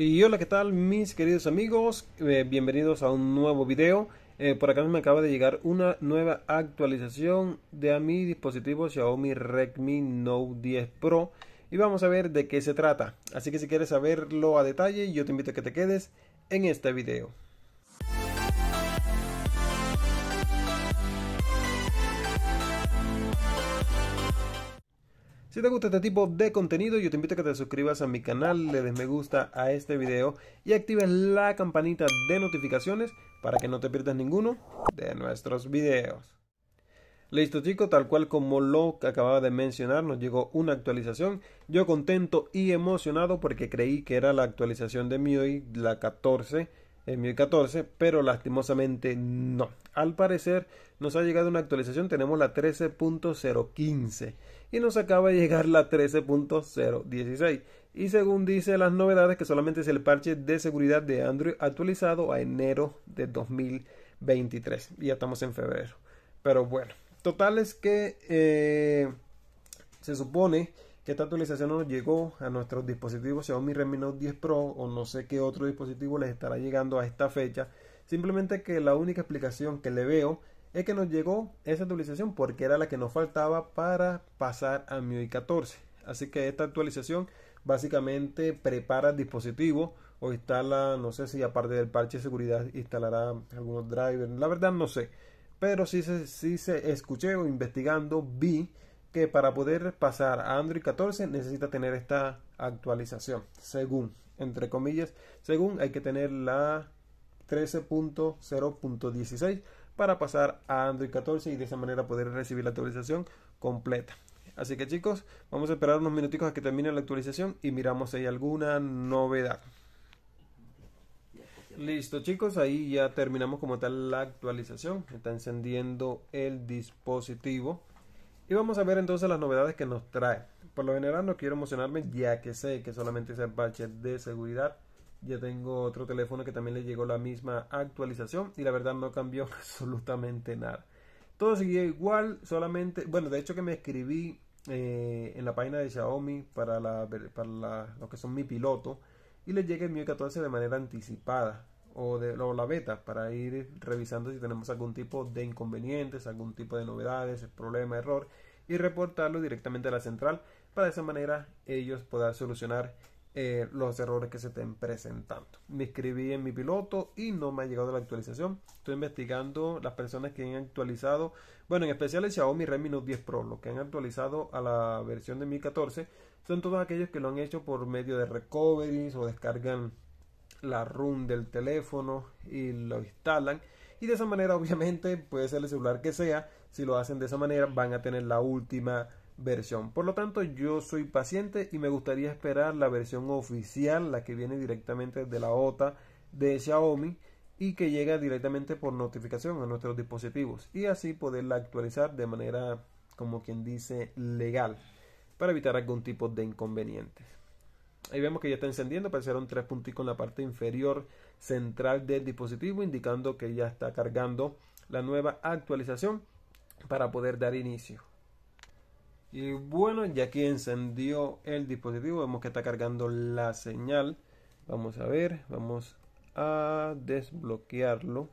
Y hola, ¿qué tal mis queridos amigos? Eh, bienvenidos a un nuevo video. Eh, por acá me acaba de llegar una nueva actualización de a mi dispositivo Xiaomi Redmi Note 10 Pro. Y vamos a ver de qué se trata. Así que si quieres saberlo a detalle, yo te invito a que te quedes en este video. Si te gusta este tipo de contenido, yo te invito a que te suscribas a mi canal, le des me gusta a este video y actives la campanita de notificaciones para que no te pierdas ninguno de nuestros videos. Listo chicos, tal cual como lo que acababa de mencionar, nos llegó una actualización. Yo contento y emocionado porque creí que era la actualización de hoy la 14 en 2014, pero lastimosamente no. Al parecer nos ha llegado una actualización, tenemos la 13.015 y nos acaba de llegar la 13.016. Y según dice las novedades, que solamente es el parche de seguridad de Android actualizado a enero de 2023. Y ya estamos en febrero. Pero bueno, total es que eh, se supone que esta actualización nos llegó a nuestros dispositivos Xiaomi Redmi Note 10 Pro o no sé qué otro dispositivo les estará llegando a esta fecha. Simplemente que la única explicación que le veo es que nos llegó esa actualización porque era la que nos faltaba para pasar a MIUI 14. Así que esta actualización básicamente prepara el dispositivo o instala, no sé si aparte del parche de seguridad instalará algunos drivers, la verdad no sé. Pero sí, se escuché o investigando vi que para poder pasar a Android 14 necesita tener esta actualización, según, entre comillas, según hay que tener la 13.0.16 para pasar a Android 14 y de esa manera poder recibir la actualización completa. Así que chicos, vamos a esperar unos minuticos a que termine la actualización y miramos si hay alguna novedad. Listo chicos, ahí ya terminamos como tal la actualización. Está encendiendo el dispositivo. Y vamos a ver entonces las novedades que nos trae. Por lo general no quiero emocionarme ya que sé que solamente es el parche de seguridad. Ya tengo otro teléfono que también le llegó la misma actualización y la verdad no cambió absolutamente nada. Todo seguía igual, solamente, bueno, de hecho que me escribí eh, en la página de Xiaomi para, la, lo que son mi piloto y le llegue el Mi 14 de manera anticipada o, de, la beta para ir revisando si tenemos algún tipo de inconvenientes, algún tipo de novedades, problema, error y reportarlo directamente a la central para de esa manera ellos puedan solucionar eh, los errores que se estén presentando. Me escribí en mi piloto y no me ha llegado la actualización. Estoy investigando las personas que han actualizado, bueno, en especial el Xiaomi Redmi Note 10 Pro, los que han actualizado a la versión de Mi 14 son todos aquellos que lo han hecho por medio de recoveries o descargan la run del teléfono y lo instalan. Y de esa manera, obviamente, puede ser el celular que sea, si lo hacen de esa manera van a tener la última versión. Por lo tanto, yo soy paciente y me gustaría esperar la versión oficial, la que viene directamente de la OTA de Xiaomi y que llega directamente por notificación a nuestros dispositivos y así poderla actualizar de manera, como quien dice, legal para evitar algún tipo de inconvenientes. Ahí vemos que ya está encendiendo, aparecieron tres puntitos en la parte inferior central del dispositivo, indicando que ya está cargando la nueva actualización para poder dar inicio. Y bueno, ya aquí encendió el dispositivo, vemos que está cargando la señal. Vamos a ver, vamos a desbloquearlo.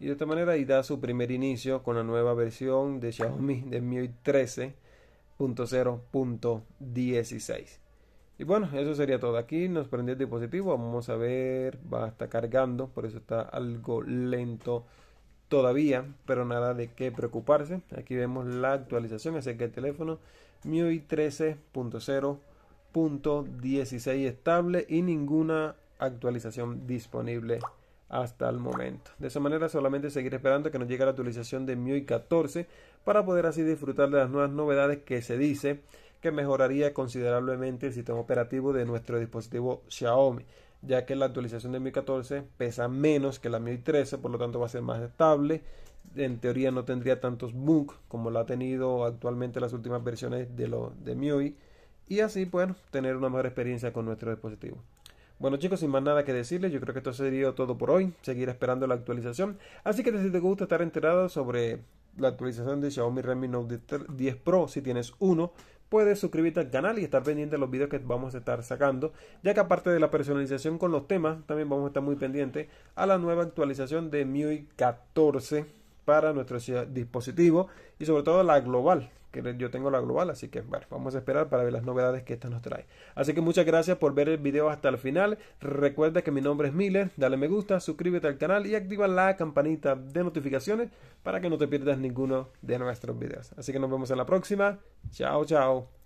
Y de esta manera ahí da su primer inicio con la nueva versión de Xiaomi de MIUI 13 .0.16 Y bueno, eso sería todo. Aquí nos prende el dispositivo. Vamos a ver, va a estar cargando, por eso está algo lento todavía, pero nada de qué preocuparse. Aquí vemos la actualización que el teléfono MIUI 13.0.16 estable y ninguna actualización disponible hasta el momento. De esa manera solamente seguir esperando que nos llegue la actualización de MIUI 14 para poder así disfrutar de las nuevas novedades que se dice que mejoraría considerablemente el sistema operativo de nuestro dispositivo Xiaomi, ya que la actualización de MIUI 14 pesa menos que la MIUI 13, por lo tanto va a ser más estable. En teoría no tendría tantos bugs como lo ha tenido actualmente las últimas versiones de, lo, de MIUI y así, bueno, tener una mejor experiencia con nuestro dispositivo. Bueno chicos, sin más nada que decirles, yo creo que esto sería todo por hoy. Seguir esperando la actualización. Así que si te gusta estar enterado sobre la actualización de Xiaomi Redmi Note 10 Pro, si tienes uno, puedes suscribirte al canal y estar pendiente de los videos que vamos a estar sacando, ya que aparte de la personalización con los temas, también vamos a estar muy pendiente a la nueva actualización de MIUI 14 para nuestro dispositivo y sobre todo la global, que yo tengo la global, así que bueno, vamos a esperar para ver las novedades que esta nos trae. Así que muchas gracias por ver el video hasta el final. Recuerda que mi nombre es Miller, dale me gusta, suscríbete al canal y activa la campanita de notificaciones para que no te pierdas ninguno de nuestros videos. Así que nos vemos en la próxima. Chao, chao.